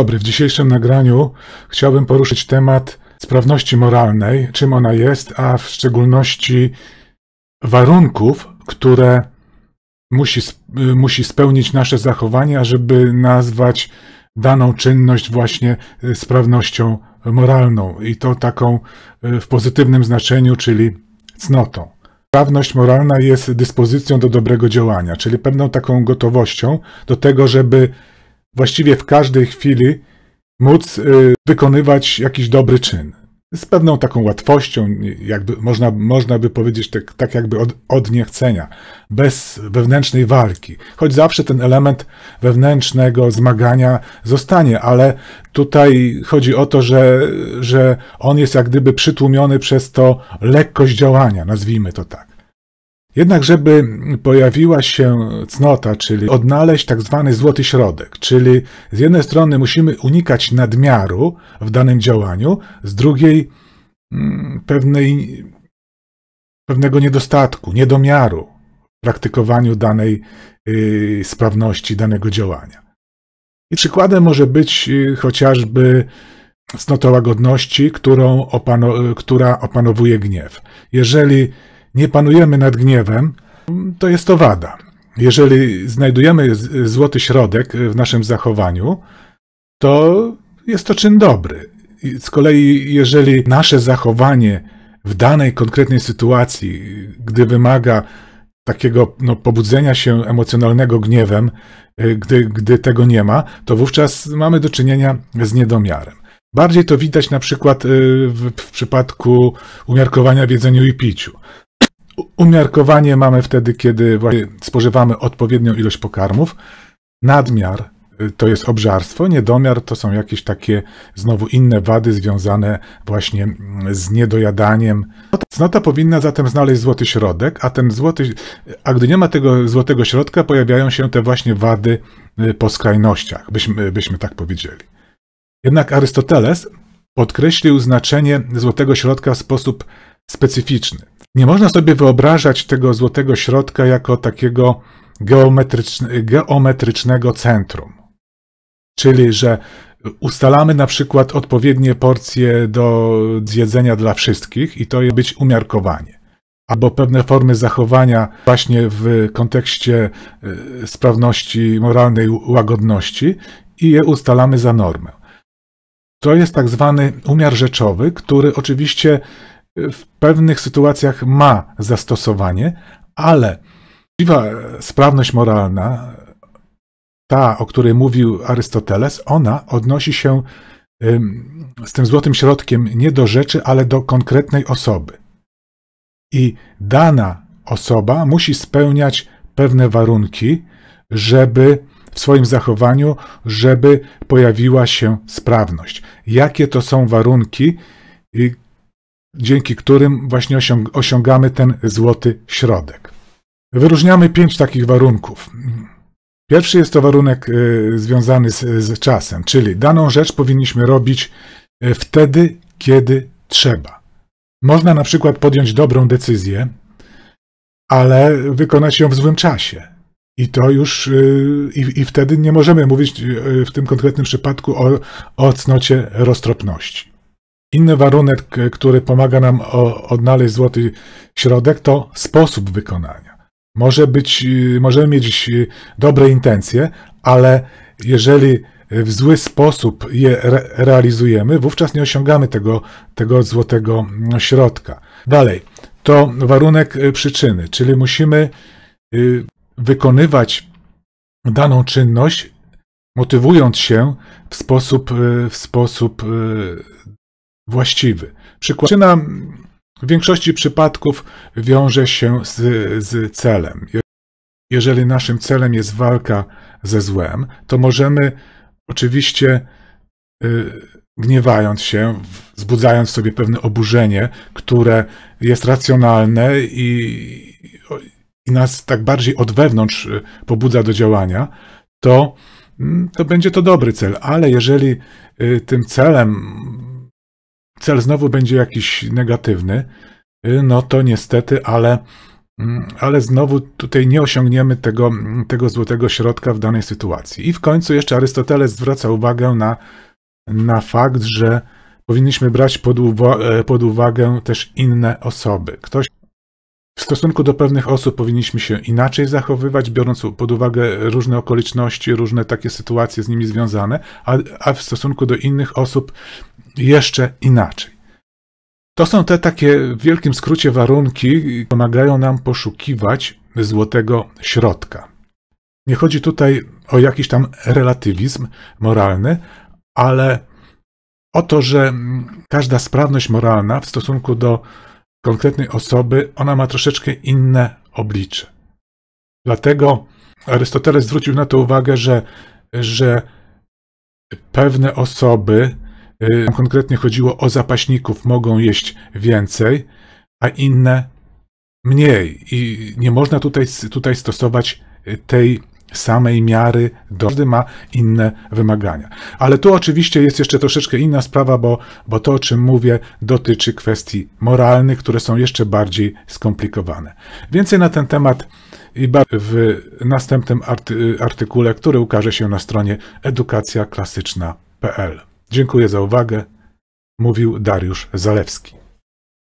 Dobry, w dzisiejszym nagraniu chciałbym poruszyć temat sprawności moralnej, czym ona jest, a w szczególności warunków, które musi, y, musi spełnić nasze zachowanie, ażeby nazwać daną czynność właśnie y, sprawnością moralną i to taką y, w pozytywnym znaczeniu, czyli cnotą. Sprawność moralna jest dyspozycją do dobrego działania, czyli pewną taką gotowością do tego, żeby właściwie w każdej chwili móc y, wykonywać jakiś dobry czyn. Z pewną taką łatwością, jakby można, można by powiedzieć tak, tak jakby od, od niechcenia, bez wewnętrznej walki. Choć zawsze ten element wewnętrznego zmagania zostanie, ale tutaj chodzi o to, że, że on jest jak gdyby przytłumiony przez to lekkość działania, nazwijmy to tak. Jednak, żeby pojawiła się cnota, czyli odnaleźć tak zwany złoty środek, czyli z jednej strony musimy unikać nadmiaru w danym działaniu, z drugiej mm, pewnej, pewnego niedostatku, niedomiaru w praktykowaniu danej y, sprawności, danego działania. I przykładem może być y, chociażby cnota łagodności, którą opano która opanowuje gniew. Jeżeli nie panujemy nad gniewem, to jest to wada. Jeżeli znajdujemy złoty środek w naszym zachowaniu, to jest to czyn dobry. Z kolei, jeżeli nasze zachowanie w danej konkretnej sytuacji, gdy wymaga takiego no, pobudzenia się emocjonalnego gniewem, e, gdy, gdy tego nie ma, to wówczas mamy do czynienia z niedomiarem. Bardziej to widać na przykład e, w, w przypadku umiarkowania w jedzeniu i piciu. Umiarkowanie mamy wtedy, kiedy spożywamy odpowiednią ilość pokarmów. Nadmiar y, to jest obżarstwo, niedomiar to są jakieś takie znowu inne wady związane właśnie mm, z niedojadaniem. Cnota powinna zatem znaleźć złoty środek, a ten złoty, a gdy nie ma tego złotego środka, pojawiają się te właśnie wady y, po skrajnościach, byśmy, byśmy tak powiedzieli. Jednak Arystoteles podkreślił znaczenie złotego środka w sposób specyficzny. Nie można sobie wyobrażać tego złotego środka jako takiego geometryczne, geometrycznego centrum. Czyli, że ustalamy na przykład odpowiednie porcje do zjedzenia dla wszystkich i to je być umiarkowanie. Albo pewne formy zachowania właśnie w kontekście e, sprawności moralnej łagodności i je ustalamy za normę. To jest tak zwany umiar rzeczowy, który oczywiście w pewnych sytuacjach ma zastosowanie, ale prawdziwa sprawność moralna, ta, o której mówił Arystoteles, ona odnosi się z tym złotym środkiem nie do rzeczy, ale do konkretnej osoby. I dana osoba musi spełniać pewne warunki, żeby w swoim zachowaniu, żeby pojawiła się sprawność. Jakie to są warunki, dzięki którym właśnie osiągamy ten złoty środek. Wyróżniamy pięć takich warunków. Pierwszy jest to warunek y, związany z, z czasem, czyli daną rzecz powinniśmy robić y, wtedy, kiedy trzeba. Można na przykład podjąć dobrą decyzję, ale wykonać ją w złym czasie. I to już, y, i, i wtedy nie możemy mówić w tym konkretnym przypadku o, o cnocie roztropności. Inny warunek, e, który pomaga nam odnaleźć złoty środek, to sposób wykonania. Może być, e, możemy mieć e, dobre intencje, ale jeżeli w zły sposób je re realizujemy, wówczas nie osiągamy tego, tego złotego mm, środka. Dalej, to warunek przyczyny, czyli musimy wykonywać daną czynność, motywując się w sposób, w sposób właściwy. Przykładczyna w większości przypadków wiąże się z, z celem. Jeżeli naszym celem jest walka ze złem, to możemy oczywiście y, gniewając się, wzbudzając sobie pewne oburzenie, które jest racjonalne i, i nas tak bardziej od wewnątrz y, pobudza do działania, to, mm, to będzie to dobry cel. Ale jeżeli y, tym celem cel znowu będzie jakiś negatywny, y, no to niestety, ale, mm, ale znowu tutaj nie osiągniemy tego, mm, tego złotego środka w danej sytuacji. I w końcu jeszcze Arystoteles zwraca uwagę na, na fakt, że powinniśmy brać pod, uwa e, pod uwagę też inne osoby. Ktoś w stosunku do pewnych osób powinniśmy się inaczej zachowywać, biorąc pod uwagę różne okoliczności, różne takie sytuacje z nimi związane, a, a w stosunku do innych osób jeszcze inaczej. To są te takie w wielkim skrócie warunki, które pomagają nam poszukiwać złotego środka. Nie chodzi tutaj o jakiś tam relatywizm moralny, ale o to, że każda sprawność moralna w stosunku do konkretnej osoby, ona ma troszeczkę inne oblicze. Dlatego Arystoteles zwrócił na to uwagę, że, że pewne osoby tam y, konkretnie chodziło o zapaśników, mogą jeść więcej, a inne mniej. I nie można tutaj, tutaj stosować y, tej samej miary, każdy ma inne wymagania. Ale tu oczywiście jest jeszcze troszeczkę inna sprawa, bo, bo to, o czym mówię, dotyczy kwestii moralnych, które są jeszcze bardziej skomplikowane. Więcej na ten temat w następnym y, artykule, który ukaże się na stronie edukacjaklasyczna.pl. Dziękuję za uwagę. Mówił Dariusz Zalewski.